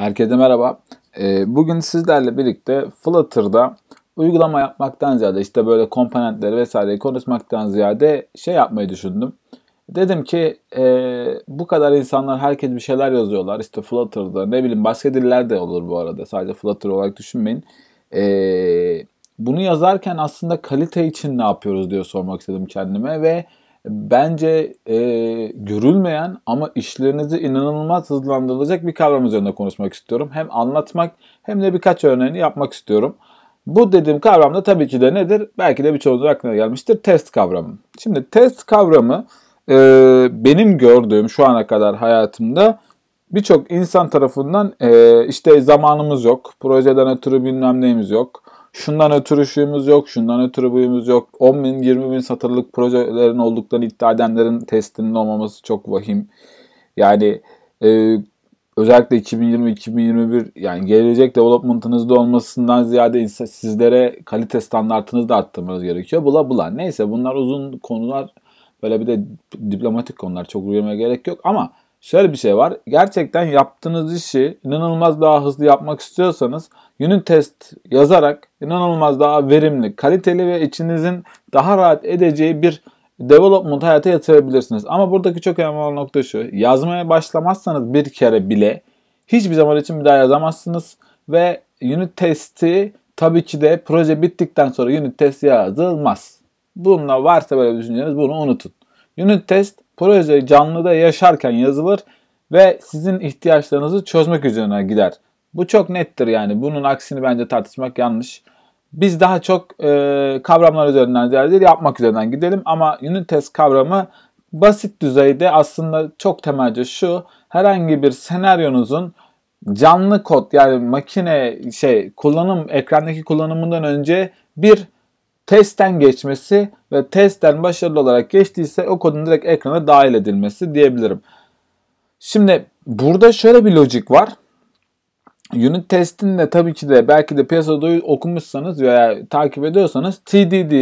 Herkese merhaba. Ee, bugün sizlerle birlikte Flutter'da uygulama yapmaktan ziyade işte böyle komponentleri vesaireyi konuşmaktan ziyade şey yapmayı düşündüm. Dedim ki ee, bu kadar insanlar herkes bir şeyler yazıyorlar. İşte Flutter'da ne bileyim başka diller de olur bu arada. Sadece Flutter olarak düşünmeyin. Ee, bunu yazarken aslında kalite için ne yapıyoruz diye sormak istedim kendime ve bence e, görülmeyen ama işlerinizi inanılmaz hızlandıracak bir kavram üzerinde konuşmak istiyorum. Hem anlatmak hem de birkaç örneğini yapmak istiyorum. Bu dediğim kavram da tabii ki de nedir? Belki de birçoğunuzun aklına gelmiştir. Test kavramı. Şimdi test kavramı e, benim gördüğüm şu ana kadar hayatımda birçok insan tarafından e, işte zamanımız yok, projeden ötürü bilmem neyimiz yok, şundan ötürü şuyumuz yok, şundan ötürü buyumuz yok. 10 bin, 20 bin satırlık projelerin olduklarını iddia edenlerin testinin olmaması çok vahim. Yani e, özellikle 2020-2021 yani gelecek development'ınızda olmasından ziyade sizlere kalite standartınızı da arttırmanız gerekiyor. Bula bula. Neyse bunlar uzun konular. Böyle bir de diplomatik konular çok uyumaya gerek yok ama Şöyle bir şey var. Gerçekten yaptığınız işi inanılmaz daha hızlı yapmak istiyorsanız unit test yazarak inanılmaz daha verimli, kaliteli ve içinizin daha rahat edeceği bir development hayata yatırabilirsiniz. Ama buradaki çok önemli olan nokta şu. Yazmaya başlamazsanız bir kere bile hiçbir zaman için bir daha yazamazsınız. Ve unit testi tabii ki de proje bittikten sonra unit test yazılmaz. Bununla varsa böyle düşünceniz bunu unutun. Unit test proje canlıda yaşarken yazılır ve sizin ihtiyaçlarınızı çözmek üzerine gider. Bu çok nettir yani. Bunun aksini bence tartışmak yanlış. Biz daha çok e, kavramlar üzerinden ziyade yapmak üzerinden gidelim ama unit test kavramı basit düzeyde aslında çok temelce şu. Herhangi bir senaryonuzun canlı kod yani makine şey kullanım ekrandaki kullanımından önce bir testten geçmesi ve testten başarılı olarak geçtiyse o kodun direkt ekrana dahil edilmesi diyebilirim. Şimdi burada şöyle bir logik var. Unit testinde tabii ki de belki de piyasada okumuşsanız veya takip ediyorsanız TDD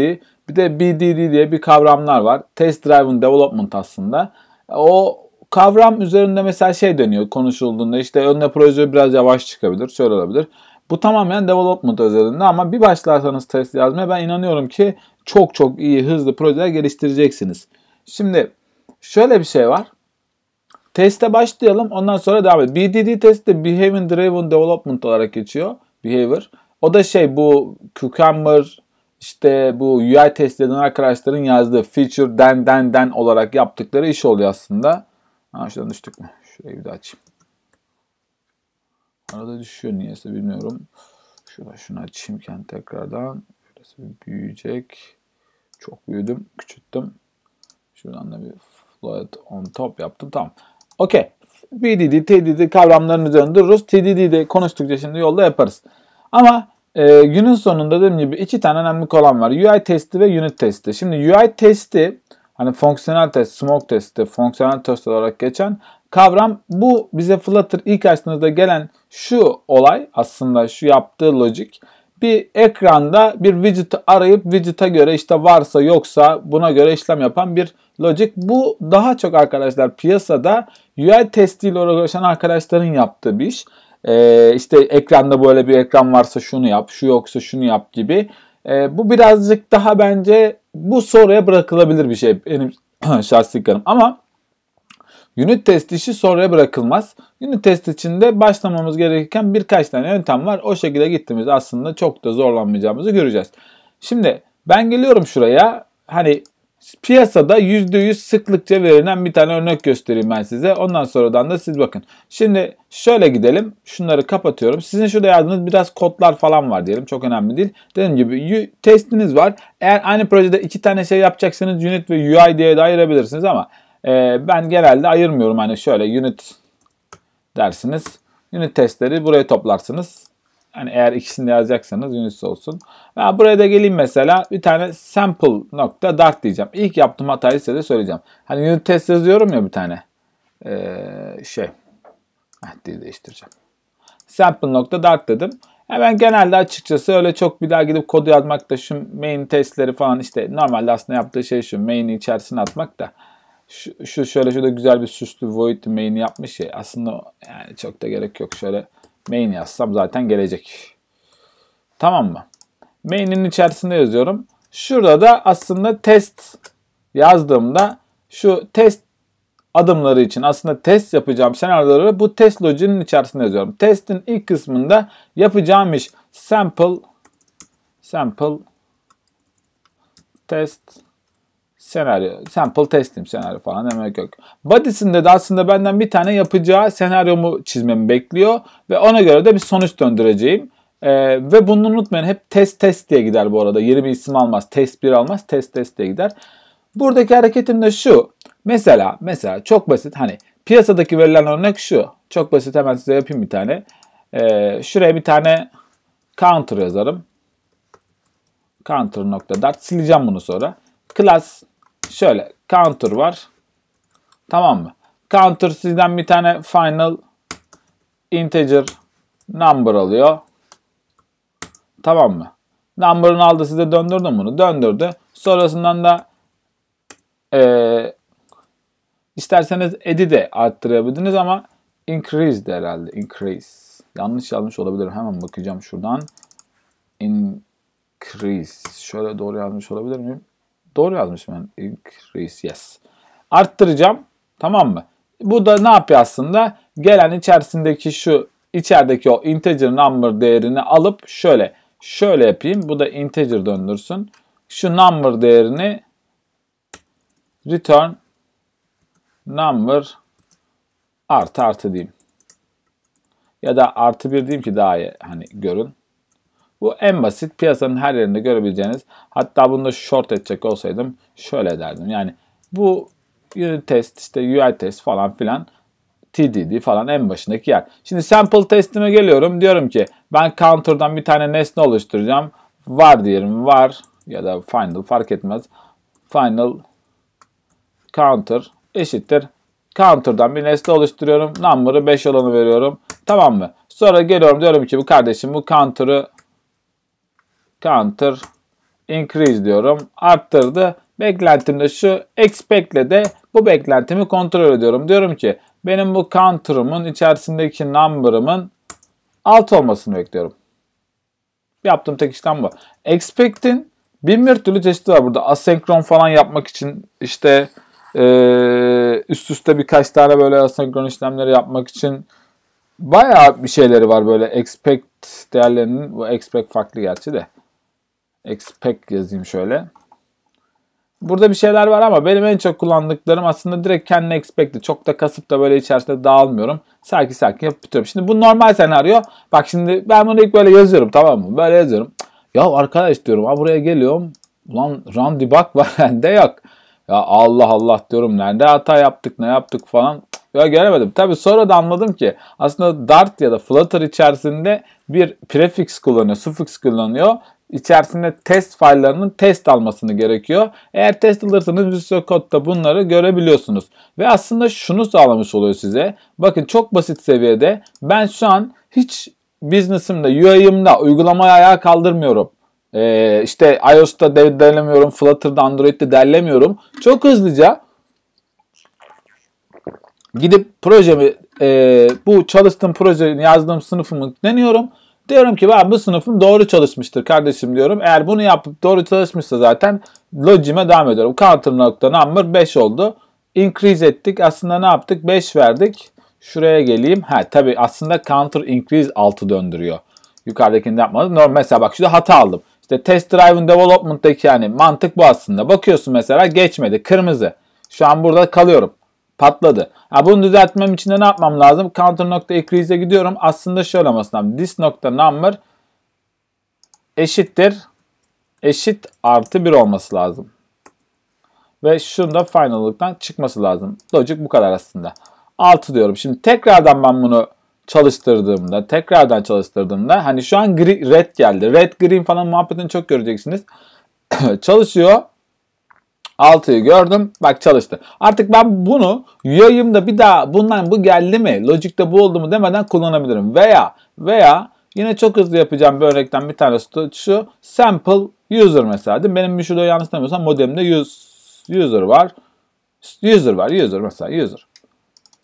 bir de BDD diye bir kavramlar var. Test Driven Development aslında. O kavram üzerinde mesela şey dönüyor konuşulduğunda işte önüne proje biraz yavaş çıkabilir, şöyle olabilir. Bu tamamen development özelinde ama bir başlarsanız test yazmaya ben inanıyorum ki çok çok iyi hızlı projeler geliştireceksiniz. Şimdi şöyle bir şey var. Teste başlayalım ondan sonra devam edelim. BDD testi de Behavior Driven Development olarak geçiyor. Behavior. O da şey bu Cucumber işte bu UI test eden arkadaşların yazdığı feature den den den olarak yaptıkları iş oluyor aslında. Ha şuradan düştük mü? Şurayı bir daha açayım. Arada düşüyor niyeyse bilmiyorum. Şurada şunu açayımken tekrardan. Şurası bir büyüyecek. Çok büyüdüm. Küçülttüm. Şuradan da bir float on top yaptım. Tamam. Okey. BDD, TDD kavramlarını üzerinde dururuz. TDD'de konuştukça şimdi yolda yaparız. Ama e, günün sonunda dediğim gibi iki tane önemli kolam var. UI testi ve unit testi. Şimdi UI testi hani fonksiyonel test, smoke testi, fonksiyonel test olarak geçen kavram bu bize Flutter ilk açtığınızda gelen şu olay aslında şu yaptığı lojik bir ekranda bir widget arayıp widget'a göre işte varsa yoksa buna göre işlem yapan bir logic. Bu daha çok arkadaşlar piyasada UI testiyle uğraşan arkadaşların yaptığı bir iş. Ee, işte ekranda böyle bir ekran varsa şunu yap, şu yoksa şunu yap gibi. Ee, bu birazcık daha bence bu soruya bırakılabilir bir şey benim şahsi kanım. Ama Unit test işi sonraya bırakılmaz. Unit test içinde başlamamız gereken birkaç tane yöntem var. O şekilde gittiğimiz aslında çok da zorlanmayacağımızı göreceğiz. Şimdi ben geliyorum şuraya. Hani piyasada %100 sıklıkça verilen bir tane örnek göstereyim ben size. Ondan sonradan da siz bakın. Şimdi şöyle gidelim. Şunları kapatıyorum. Sizin şurada yazdığınız biraz kodlar falan var diyelim. Çok önemli değil. Dediğim gibi testiniz var. Eğer aynı projede iki tane şey yapacaksanız unit ve UI diye de ayırabilirsiniz ama e, ben genelde ayırmıyorum hani şöyle unit dersiniz. Unit testleri buraya toplarsınız. Hani eğer ikisini de yazacaksanız unit olsun. Ben buraya da geleyim mesela bir tane sample nokta dart diyeceğim. İlk yaptığım hatayı size de söyleyeceğim. Hani unit test yazıyorum ya bir tane. Ee, şey. Heh, dil değiştireceğim. Sample nokta dart dedim. Hemen genelde açıkçası öyle çok bir daha gidip kodu yazmak da şu main testleri falan işte normalde aslında yaptığı şey şu main içerisine atmak da şu, şu şöyle şurada güzel bir süslü void main yapmış ya. Aslında yani çok da gerek yok. Şöyle main yazsam zaten gelecek. Tamam mı? Main'in içerisinde yazıyorum. Şurada da aslında test yazdığımda şu test adımları için aslında test yapacağım senaryoları bu test loginin içerisinde yazıyorum. Testin ilk kısmında yapacağım iş sample sample test senaryo. Sample testim senaryo falan demek yok. Body'sinde de aslında benden bir tane yapacağı senaryomu çizmemi bekliyor. Ve ona göre de bir sonuç döndüreceğim. Ee, ve bunu unutmayın hep test test diye gider bu arada. Yeni bir isim almaz. Test bir almaz. Test test diye gider. Buradaki hareketim de şu. Mesela mesela çok basit hani piyasadaki verilen örnek şu. Çok basit hemen size yapayım bir tane. Ee, şuraya bir tane counter yazarım. Counter nokta dart sileceğim bunu sonra. Class Şöyle counter var. Tamam mı? Counter sizden bir tane final integer number alıyor. Tamam mı? Number'ını aldı size döndürdüm bunu. Döndürdü. Sonrasından da e, isterseniz edi de arttırabilirdiniz ama increase de herhalde. Increase. Yanlış yazmış olabilirim. Hemen bakacağım şuradan. Increase. Şöyle doğru yazmış olabilir miyim? Doğru yazmış ben. increase. yes. Arttıracağım. Tamam mı? Bu da ne yapıyor aslında? Gelen içerisindeki şu içerideki o integer number değerini alıp şöyle şöyle yapayım. Bu da integer döndürsün. Şu number değerini return number artı artı diyeyim. Ya da artı bir diyeyim ki daha iyi hani görün. Bu en basit piyasanın her yerinde görebileceğiniz. Hatta bunu da short edecek olsaydım şöyle derdim. Yani bu test işte UI test falan filan TDD falan en başındaki yer. Şimdi sample testime geliyorum. Diyorum ki ben counter'dan bir tane nesne oluşturacağım. Var diyelim var ya da final fark etmez. Final counter eşittir. Counter'dan bir nesne oluşturuyorum. Number'ı 5 olanı veriyorum. Tamam mı? Sonra geliyorum diyorum ki bu kardeşim bu counter'ı counter increase diyorum. Arttırdı. Beklentim de şu. Expect'le de bu beklentimi kontrol ediyorum. Diyorum ki benim bu counter'ımın içerisindeki number'ımın alt olmasını bekliyorum. Yaptığım tek işlem bu. Expect'in bin bir türlü çeşidi var burada. Asenkron falan yapmak için işte ee, üst üste birkaç tane böyle asenkron işlemleri yapmak için bayağı bir şeyleri var böyle expect değerlerinin bu expect farklı gerçi de expect yazayım şöyle. Burada bir şeyler var ama benim en çok kullandıklarım aslında direkt kendi expect'i. Çok da kasıp da böyle içerisinde dağılmıyorum. Sakin sakin yapıp bitiriyorum. Şimdi bu normal senaryo. Bak şimdi ben bunu ilk böyle yazıyorum tamam mı? Böyle yazıyorum. Ya arkadaş diyorum ha buraya geliyorum. Ulan run debug var bende yok. Ya Allah Allah diyorum nerede hata yaptık ne yaptık falan. Ya göremedim. Tabi sonra da anladım ki aslında Dart ya da Flutter içerisinde bir prefix kullanıyor, suffix kullanıyor içerisinde test faillerinin test almasını gerekiyor. Eğer test alırsanız Visual Code'da bunları görebiliyorsunuz. Ve aslında şunu sağlamış oluyor size. Bakın çok basit seviyede ben şu an hiç business'ımda, UI'ımda uygulamayı ayağa kaldırmıyorum. Ee, işte iOS'ta derlemiyorum, Flutter'da, Android'de derlemiyorum. Çok hızlıca gidip projemi, e, bu çalıştığım projeyi yazdığım sınıfımı deniyorum Diyorum ki ben bu sınıfım doğru çalışmıştır kardeşim diyorum. Eğer bunu yapıp doğru çalışmışsa zaten logime devam ediyorum. Counter nokta number 5 oldu. Increase ettik. Aslında ne yaptık? 5 verdik. Şuraya geleyim. Ha tabi aslında counter increase 6 döndürüyor. Yukarıdakini yapmadım. Normal mesela bak şurada hata aldım. İşte test driven development'taki yani mantık bu aslında. Bakıyorsun mesela geçmedi kırmızı. Şu an burada kalıyorum patladı. Ha, bunu düzeltmem için de ne yapmam lazım? Counter nokta increase'e gidiyorum. Aslında şöyle olması lazım. This nokta number eşittir. Eşit artı 1 olması lazım. Ve şunun da final'lıktan çıkması lazım. Logic bu kadar aslında. 6 diyorum. Şimdi tekrardan ben bunu çalıştırdığımda, tekrardan çalıştırdığımda hani şu an gri, red geldi. Red, green falan muhabbetini çok göreceksiniz. Çalışıyor. 6'yı gördüm. Bak çalıştı. Artık ben bunu yayımda bir daha bundan bu geldi mi? Logic'te bu oldu mu demeden kullanabilirim. Veya veya yine çok hızlı yapacağım bir örnekten bir tanesi şu. Sample user mesela. Değil Benim Müşü'de yanlış tanımıyorsam modemde user var. User var. User mesela user.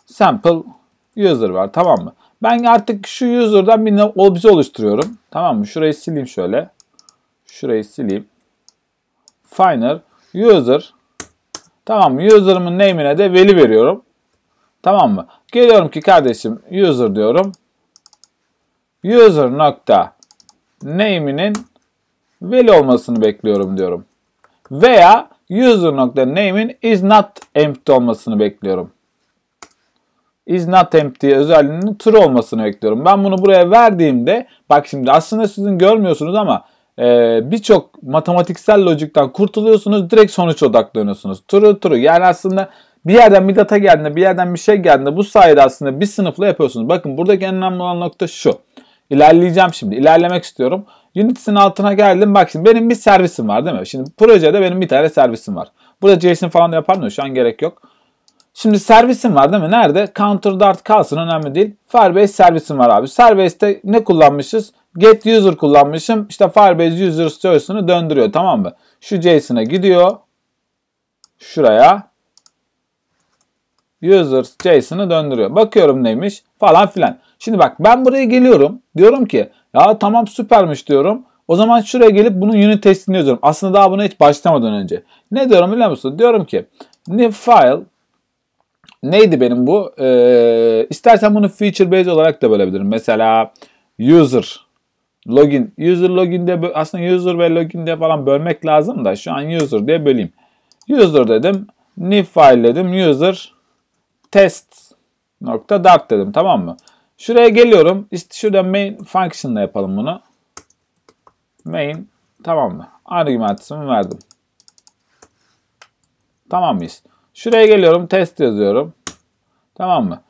Sample user var. Tamam mı? Ben artık şu user'dan bir obje oluşturuyorum. Tamam mı? Şurayı sileyim şöyle. Şurayı sileyim. Finer user tamam mı? User'ımın name'ine de veli veriyorum. Tamam mı? Geliyorum ki kardeşim user diyorum. User nokta name'inin veli olmasını bekliyorum diyorum. Veya user nokta name'in is not empty olmasını bekliyorum. Is not empty özelliğinin true olmasını bekliyorum. Ben bunu buraya verdiğimde bak şimdi aslında sizin görmüyorsunuz ama e, birçok matematiksel logikten kurtuluyorsunuz. Direkt sonuç odaklanıyorsunuz. Turu turu. Yani aslında bir yerden bir data geldiğinde, bir yerden bir şey geldiğinde bu sayede aslında bir sınıfla yapıyorsunuz. Bakın buradaki en önemli olan nokta şu. İlerleyeceğim şimdi. İlerlemek istiyorum. Unity'sin altına geldim. Bak şimdi benim bir servisim var değil mi? Şimdi projede benim bir tane servisim var. Burada JSON falan da yapar mı? Şu an gerek yok. Şimdi servisim var değil mi? Nerede? Counter Dart kalsın önemli değil. Firebase servisim var abi. Service'te ne kullanmışız? get user kullanmışım. İşte Firebase user choice'ını döndürüyor tamam mı? Şu JSON'a gidiyor. Şuraya. User JSON'ı döndürüyor. Bakıyorum neymiş falan filan. Şimdi bak ben buraya geliyorum. Diyorum ki ya tamam süpermiş diyorum. O zaman şuraya gelip bunun unit testini yazıyorum. Aslında daha buna hiç başlamadan önce. Ne diyorum biliyor musun? Diyorum ki new file neydi benim bu? Ee, istersen bunu feature based olarak da bölebilirim. Mesela user Login, user loginde aslında user ve loginde falan bölmek lazım da şu an user diye böleyim. User dedim, new file dedim, user test nokta dart dedim tamam mı? Şuraya geliyorum. İşte şurada main function'la yapalım bunu. Main tamam mı? Argümantasını verdim. Tamam mıyız? Şuraya geliyorum. Test yazıyorum. Tamam mı?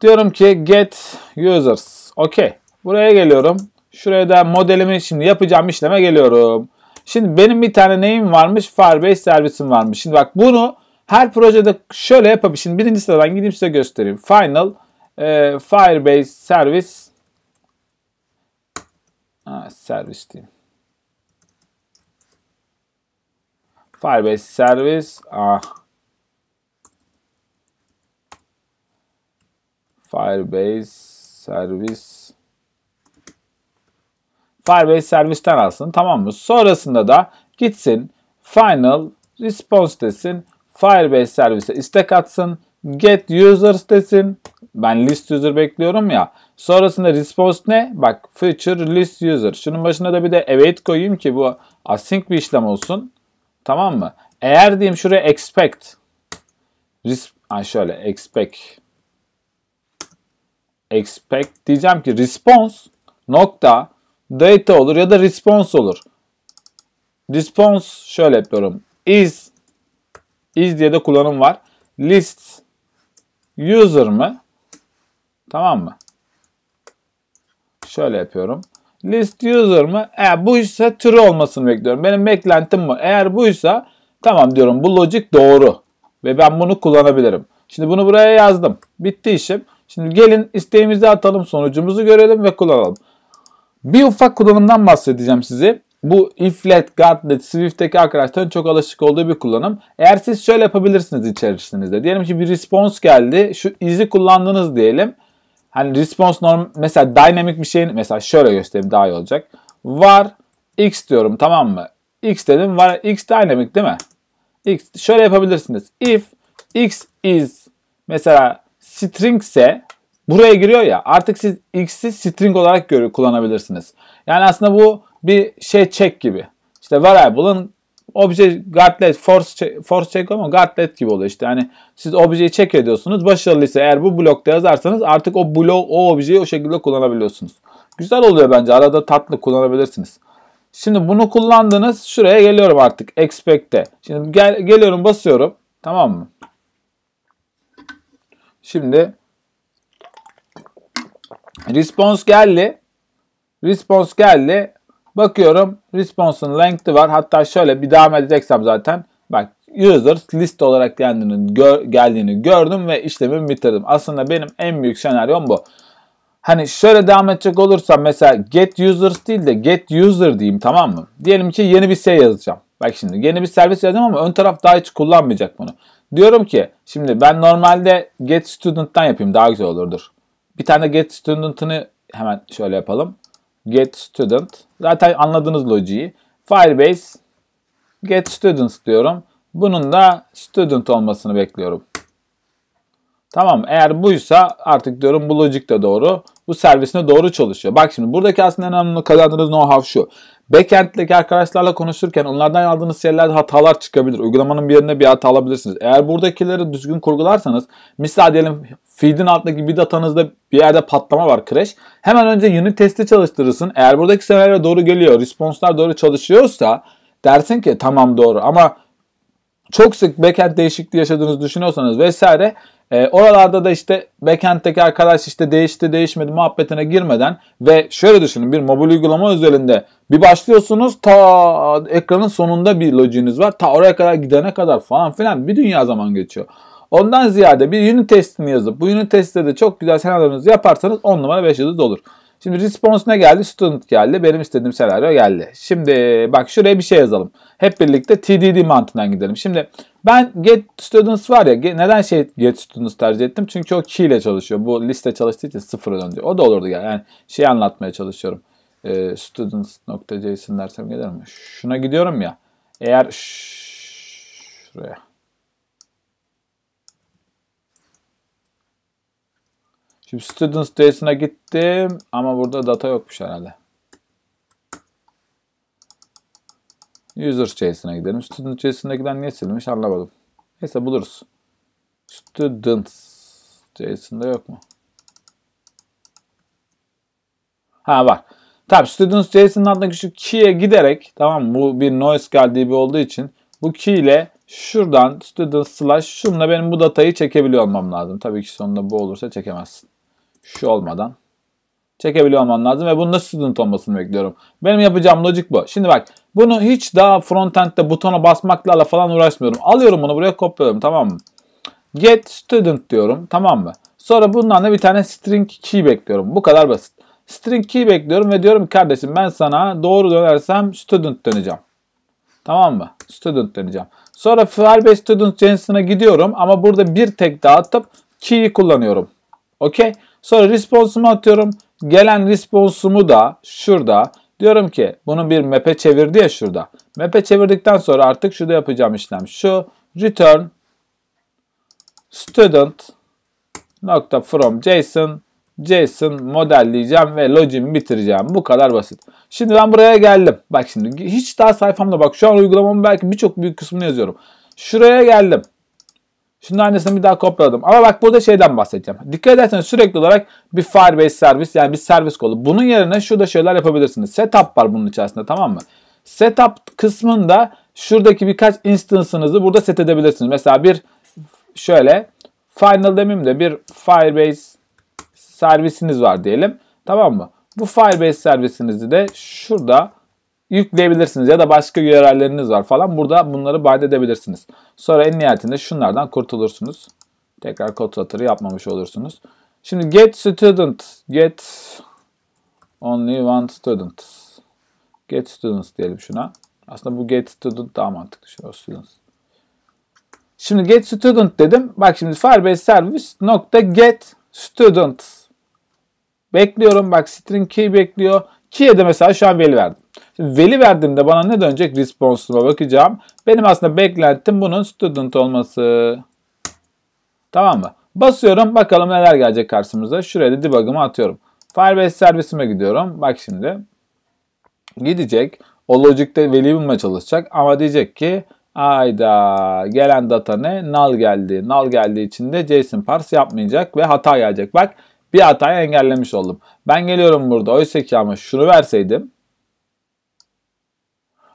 Diyorum ki get users. Okey. Buraya geliyorum. Şuraya da modelimi şimdi yapacağım işleme geliyorum. Şimdi benim bir tane neyim varmış? Firebase servisim varmış. Şimdi bak bunu her projede şöyle yapabilirim. Şimdi birinci sıradan gideyim size göstereyim. Final e, Firebase servis ha, servis diyeyim. Firebase servis ah. Firebase servis Firebase servisten alsın tamam mı? Sonrasında da gitsin final response desin. Firebase servise istek atsın. Get users desin. Ben list user bekliyorum ya. Sonrasında response ne? Bak future list user. Şunun başına da bir de await koyayım ki bu async bir işlem olsun. Tamam mı? Eğer diyeyim şuraya expect. Res Ay şöyle expect. Expect diyeceğim ki response nokta data olur ya da response olur. Response şöyle yapıyorum. Is is diye de kullanım var. List user mı? Tamam mı? Şöyle yapıyorum. List user mı? Eğer buysa true olmasını bekliyorum. Benim beklentim bu. Eğer buysa tamam diyorum bu logic doğru. Ve ben bunu kullanabilirim. Şimdi bunu buraya yazdım. Bitti işim. Şimdi gelin isteğimizi atalım sonucumuzu görelim ve kullanalım. Bir ufak kullanımdan bahsedeceğim size. Bu iflet, gauntlet, Swift'teki arkadaşların çok alışık olduğu bir kullanım. Eğer siz şöyle yapabilirsiniz içerisinde Diyelim ki bir response geldi. Şu izi kullandınız diyelim. Hani response norm mesela dynamic bir şeyin mesela şöyle göstereyim daha iyi olacak. Var x diyorum tamam mı? X dedim var x dynamic değil mi? X şöyle yapabilirsiniz. If x is mesela string ise buraya giriyor ya artık siz x'i string olarak görü kullanabilirsiniz. Yani aslında bu bir şey check gibi. İşte variable'ın obje guardlet force check, force check ama guardlet gibi oluyor işte. Yani siz objeyi check ediyorsunuz. Başarılıysa eğer bu blokta yazarsanız artık o blok o objeyi o şekilde kullanabiliyorsunuz. Güzel oluyor bence. Arada tatlı kullanabilirsiniz. Şimdi bunu kullandınız. Şuraya geliyorum artık. Expect'e. Şimdi gel, geliyorum basıyorum. Tamam mı? Şimdi Response geldi. Response geldi. Bakıyorum response'ın length'i var. Hatta şöyle bir devam edeceksem zaten bak user list olarak geldiğini, gör, geldiğini gördüm ve işlemi bitirdim. Aslında benim en büyük senaryom bu. Hani şöyle devam edecek olursam mesela get users değil de get user diyeyim tamam mı? Diyelim ki yeni bir şey yazacağım. Bak şimdi yeni bir servis yazacağım ama ön taraf daha hiç kullanmayacak bunu. Diyorum ki şimdi ben normalde get student'tan yapayım daha güzel olurdur. Bir tane get student'ını hemen şöyle yapalım. Get student. Zaten anladınız logiği Firebase get students diyorum. Bunun da student olmasını bekliyorum. Tamam eğer buysa artık diyorum bu logic de doğru bu servisine doğru çalışıyor. Bak şimdi buradaki aslında en önemli kazandığınız know-how şu. Backend'deki arkadaşlarla konuşurken onlardan aldığınız yerlerde hatalar çıkabilir. Uygulamanın bir yerine bir hata alabilirsiniz. Eğer buradakileri düzgün kurgularsanız misal diyelim feed'in altındaki bir datanızda bir yerde patlama var crash. Hemen önce unit testi çalıştırırsın. Eğer buradaki senaryo doğru geliyor, responslar doğru çalışıyorsa dersin ki tamam doğru ama çok sık backend değişikliği yaşadığınızı düşünüyorsanız vesaire e, oralarda da işte backend'teki arkadaş işte değişti değişmedi muhabbetine girmeden ve şöyle düşünün bir mobil uygulama özelinde bir başlıyorsunuz ta ekranın sonunda bir lojiğiniz var ta oraya kadar gidene kadar falan filan bir dünya zaman geçiyor. Ondan ziyade bir unit testini yazıp bu unit testte de çok güzel senaryonuzu yaparsanız 10 numara 5 yıldız olur. Şimdi response ne geldi? Student geldi. Benim istediğim senaryo geldi. Şimdi bak şuraya bir şey yazalım. Hep birlikte TDD mantığından gidelim. Şimdi ben Get Students var ya neden şey Get Students tercih ettim? Çünkü o key ile çalışıyor. Bu liste çalıştığı için sıfır döndü. O da olurdu yani. yani şey anlatmaya çalışıyorum. E, students.json dersem gelir mi? Şuna gidiyorum ya. Eğer şuraya. Şimdi students.json'a gittim ama burada data yokmuş herhalde. User JSON'a gidelim. Student JSON'dakiler niye silmiş anlamadım. Neyse buluruz. Students JSON'da yok mu? Ha var. Tabi Students JSON'ın altındaki şu key'e giderek tamam Bu bir noise geldiği bir olduğu için bu key ile şuradan students slash şunla benim bu datayı çekebiliyor olmam lazım. Tabii ki sonunda bu olursa çekemezsin. Şu olmadan çekebiliyor olman lazım ve bunun da student olmasını bekliyorum. Benim yapacağım logic bu. Şimdi bak bunu hiç daha frontend'de butona basmakla falan uğraşmıyorum. Alıyorum bunu buraya kopyalıyorum tamam mı? Get student diyorum tamam mı? Sonra bundan da bir tane string key bekliyorum. Bu kadar basit. String key bekliyorum ve diyorum kardeşim ben sana doğru dönersem student döneceğim. Tamam mı? Student döneceğim. Sonra firebase student cinsine gidiyorum ama burada bir tek daha atıp key'i kullanıyorum. Okey. Sonra response'umu atıyorum gelen response'umu da şurada diyorum ki bunun bir map'e çevirdi ya şurada. Map'e çevirdikten sonra artık şurada yapacağım işlem şu return student nokta from JSON JSON modelleyeceğim ve login bitireceğim. Bu kadar basit. Şimdi ben buraya geldim. Bak şimdi hiç daha sayfamda bak şu an uygulamamın belki birçok büyük kısmını yazıyorum. Şuraya geldim. Şimdi aynısını bir daha kopyaladım. Ama bak burada şeyden bahsedeceğim. Dikkat ederseniz sürekli olarak bir Firebase servis yani bir servis kolu. Bunun yerine şurada şeyler yapabilirsiniz. Setup var bunun içerisinde tamam mı? Setup kısmında şuradaki birkaç instance'ınızı burada set edebilirsiniz. Mesela bir şöyle final demeyeyim de bir Firebase servisiniz var diyelim. Tamam mı? Bu Firebase servisinizi de şurada yükleyebilirsiniz ya da başka URL'leriniz var falan. Burada bunları baydedebilirsiniz. Sonra en nihayetinde şunlardan kurtulursunuz. Tekrar kod satırı yapmamış olursunuz. Şimdi get student, get only one student. Get students diyelim şuna. Aslında bu get student daha mantıklı. Şöyle students. Şimdi get student dedim. Bak şimdi Firebase service nokta get student. Bekliyorum. Bak string key bekliyor. Key'e de mesela şu an veri verdim. Şimdi veli verdiğimde bana ne dönecek? Response'uma bakacağım. Benim aslında beklentim bunun student olması. Tamam mı? Basıyorum bakalım neler gelecek karşımıza. Şuraya da debug'ımı atıyorum. Firebase servisime gidiyorum. Bak şimdi. Gidecek. O logic'te veli bulmaya çalışacak. Ama diyecek ki ayda gelen data ne? Null geldi. Null geldiği için de JSON parse yapmayacak ve hata gelecek. Bak bir hatayı engellemiş oldum. Ben geliyorum burada. Oysa ki ama şunu verseydim.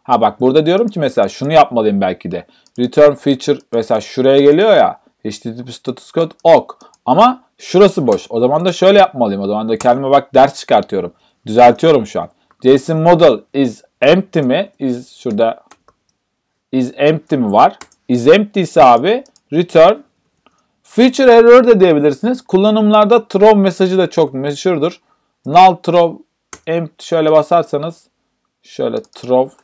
Ha bak burada diyorum ki mesela şunu yapmalıyım belki de. Return feature mesela şuraya geliyor ya. HTTP status code ok. Ama şurası boş. O zaman da şöyle yapmalıyım. O zaman da kendime bak ders çıkartıyorum. Düzeltiyorum şu an. JSON model is empty mi? Is şurada is empty mi var? Is empty ise abi return Feature error de diyebilirsiniz. Kullanımlarda throw mesajı da çok meşhurdur. Null throw empty şöyle basarsanız şöyle throw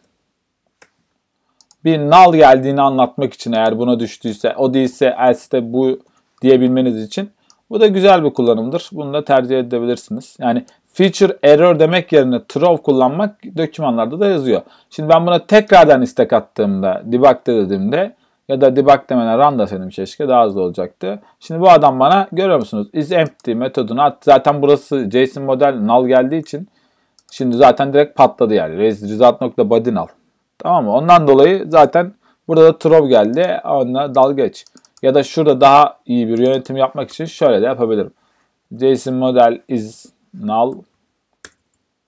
bir nal geldiğini anlatmak için eğer buna düştüyse o değilse else de bu diyebilmeniz için bu da güzel bir kullanımdır. Bunu da tercih edebilirsiniz. Yani feature error demek yerine throw kullanmak dokümanlarda da yazıyor. Şimdi ben buna tekrardan istek attığımda debug dediğimde ya da debug demene run deseydim keşke daha hızlı olacaktı. Şimdi bu adam bana görüyor musunuz? is empty metodunu at. Zaten burası JSON model null geldiği için şimdi zaten direkt patladı yani. result.body null. Tamam mı? Ondan dolayı zaten burada da Trov geldi. Onunla dalga geç. Ya da şurada daha iyi bir yönetim yapmak için şöyle de yapabilirim. JSON model is null.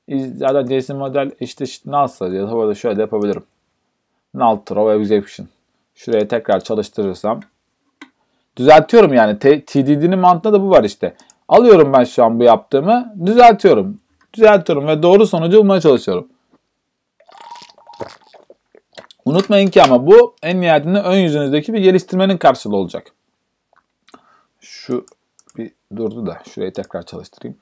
Is, da JSON model işte, işte null'sa ya da burada şöyle de yapabilirim. Null Trov exception. Şuraya tekrar çalıştırırsam. Düzeltiyorum yani. TDD'nin mantığı da bu var işte. Alıyorum ben şu an bu yaptığımı. Düzeltiyorum. Düzeltiyorum ve doğru sonucu bulmaya çalışıyorum. Unutmayın ki ama bu en nihayetinde ön yüzünüzdeki bir geliştirmenin karşılığı olacak. Şu bir durdu da şurayı tekrar çalıştırayım.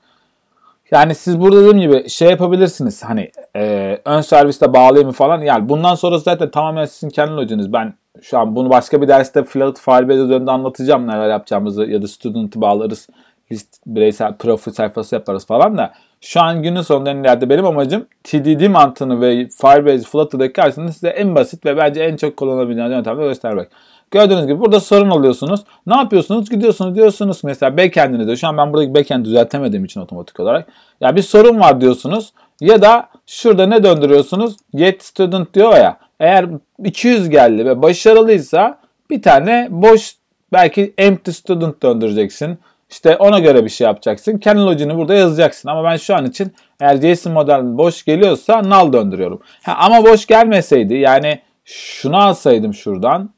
Yani siz burada dediğim gibi şey yapabilirsiniz hani e, ön serviste bağlayayım falan. Yani bundan sonrası zaten tamamen sizin kendi hocanız. Ben şu an bunu başka bir derste Flat Firebase üzerinde anlatacağım neler yapacağımızı ya da student'ı bağlarız. List bireysel profil sayfası yaparız falan da. Şu an günün sonunda ileride benim amacım TDD mantığını ve Firebase Flutter'daki karşısında size en basit ve bence en çok kullanabileceğiniz yöntemle göstermek. Gördüğünüz gibi burada sorun alıyorsunuz. Ne yapıyorsunuz? Gidiyorsunuz diyorsunuz mesela backend'inizde. Şu an ben buradaki backend düzeltemediğim için otomatik olarak. Ya bir sorun var diyorsunuz. Ya da şurada ne döndürüyorsunuz? Get student diyor ya. Eğer 200 geldi ve başarılıysa bir tane boş belki empty student döndüreceksin. İşte ona göre bir şey yapacaksın. kendi logini burada yazacaksın. Ama ben şu an için eğer JSON model boş geliyorsa null döndürüyorum. Ha, ama boş gelmeseydi yani şunu alsaydım şuradan.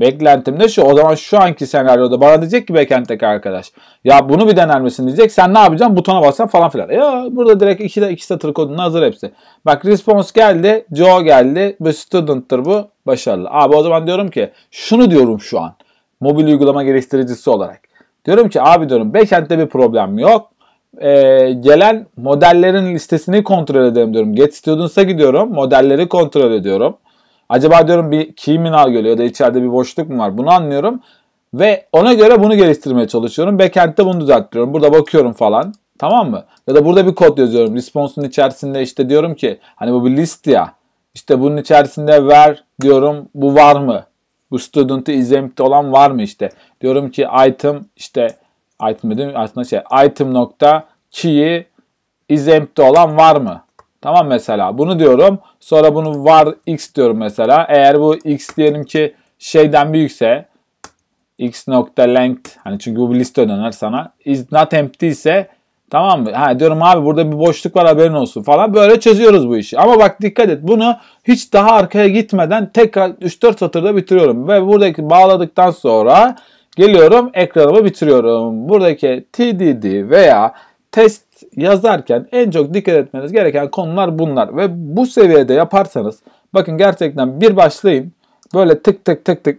Beklentim de şu. O zaman şu anki senaryoda bana diyecek ki backend'deki arkadaş. Ya bunu bir dener misin diyecek. Sen ne yapacaksın? Butona basacaksın falan filan. Ya burada direkt iki, iki satır kodun hazır hepsi. Bak response geldi. Joe geldi. bu student'tır bu. Başarılı. Abi o zaman diyorum ki şunu diyorum şu an. Mobil uygulama geliştiricisi olarak. Diyorum ki abi diyorum backend'de bir problem yok. Ee, gelen modellerin listesini kontrol edelim diyorum. Get Students'a gidiyorum. Modelleri kontrol ediyorum. Acaba diyorum bir key mi geliyor ya da içeride bir boşluk mu var? Bunu anlıyorum. Ve ona göre bunu geliştirmeye çalışıyorum. Backend'de bunu düzeltiyorum. Burada bakıyorum falan. Tamam mı? Ya da burada bir kod yazıyorum. Response'un içerisinde işte diyorum ki hani bu bir list ya. İşte bunun içerisinde ver diyorum bu var mı? bu student'ı izlemiş olan var mı işte? Diyorum ki item işte item dedim aslında şey item nokta key'i izlemekte olan var mı? Tamam mesela bunu diyorum. Sonra bunu var x diyorum mesela. Eğer bu x diyelim ki şeyden büyükse x nokta length hani çünkü bu bir liste döner sana is not empty ise Tamam mı? Ha diyorum abi burada bir boşluk var haberin olsun falan. Böyle çözüyoruz bu işi. Ama bak dikkat et bunu hiç daha arkaya gitmeden tekrar 3-4 satırda bitiriyorum. Ve buradaki bağladıktan sonra geliyorum ekranımı bitiriyorum. Buradaki TDD veya test yazarken en çok dikkat etmeniz gereken konular bunlar. Ve bu seviyede yaparsanız bakın gerçekten bir başlayın. Böyle tık tık tık tık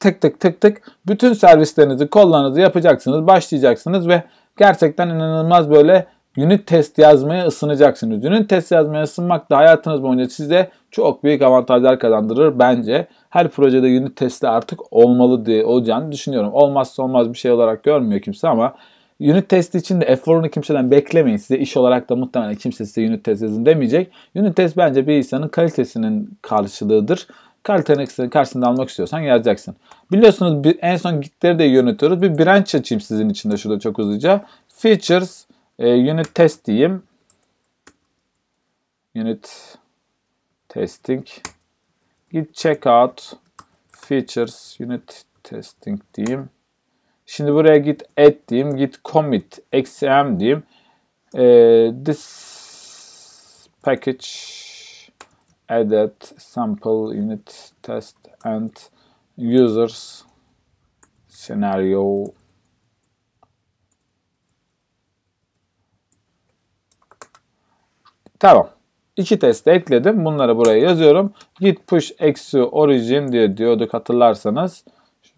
tık tık tık tık bütün servislerinizi kollarınızı yapacaksınız başlayacaksınız ve gerçekten inanılmaz böyle unit test yazmaya ısınacaksınız. Unit test yazmaya ısınmak da hayatınız boyunca size çok büyük avantajlar kazandırır bence. Her projede unit testi artık olmalı diye olacağını düşünüyorum. Olmazsa olmaz bir şey olarak görmüyor kimse ama Unit testi için de eforunu kimseden beklemeyin. Size iş olarak da muhtemelen kimse size unit test yazın demeyecek. Unit test bence bir insanın kalitesinin karşılığıdır. Kalitenin ikisinin karşısında almak istiyorsan geleceksin. Biliyorsunuz bir, en son Git'leri de yönetiyoruz. Bir branch açayım sizin için de şurada çok hızlıca. Features e, unit test diyeyim. Unit testing. Git checkout features unit testing diyeyim. Şimdi buraya git add diyeyim. Git commit xm diyeyim. E, this package edit sample unit test and users scenario Tamam. iki test ekledim. Bunları buraya yazıyorum. Git push eksi origin diye diyorduk hatırlarsanız.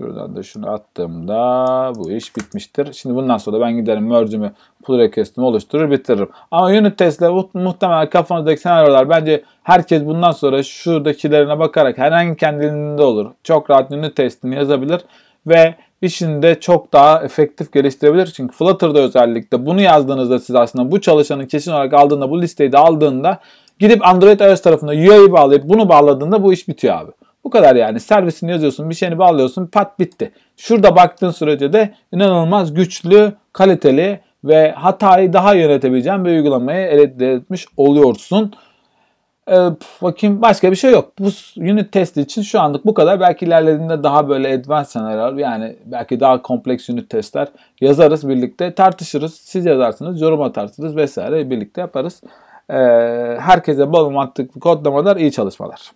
Şuradan da şunu attığımda bu iş bitmiştir. Şimdi bundan sonra ben giderim merge'imi pull request'imi oluşturur bitiririm. Ama unit testle muhtemelen kafanızdaki senaryolar bence herkes bundan sonra şuradakilerine bakarak herhangi kendiliğinde olur. Çok rahat unit testini yazabilir ve işinde çok daha efektif geliştirebilir. Çünkü Flutter'da özellikle bunu yazdığınızda siz aslında bu çalışanı kesin olarak aldığında bu listeyi de aldığında gidip Android iOS tarafına UI'yi bağlayıp bunu bağladığında bu iş bitiyor abi. Bu kadar yani. Servisini yazıyorsun, bir şeyini bağlıyorsun, pat bitti. Şurada baktığın sürece de inanılmaz güçlü, kaliteli ve hatayı daha yönetebileceğin bir uygulamayı elde etmiş oluyorsun. Ee, bakayım başka bir şey yok. Bu unit test için şu anlık bu kadar. Belki ilerlediğinde daha böyle advanced senaryolar yani belki daha kompleks unit testler yazarız birlikte tartışırız. Siz yazarsınız, yorum atarsınız vesaire birlikte yaparız. Ee, herkese bol mantıklı kodlamalar, iyi çalışmalar.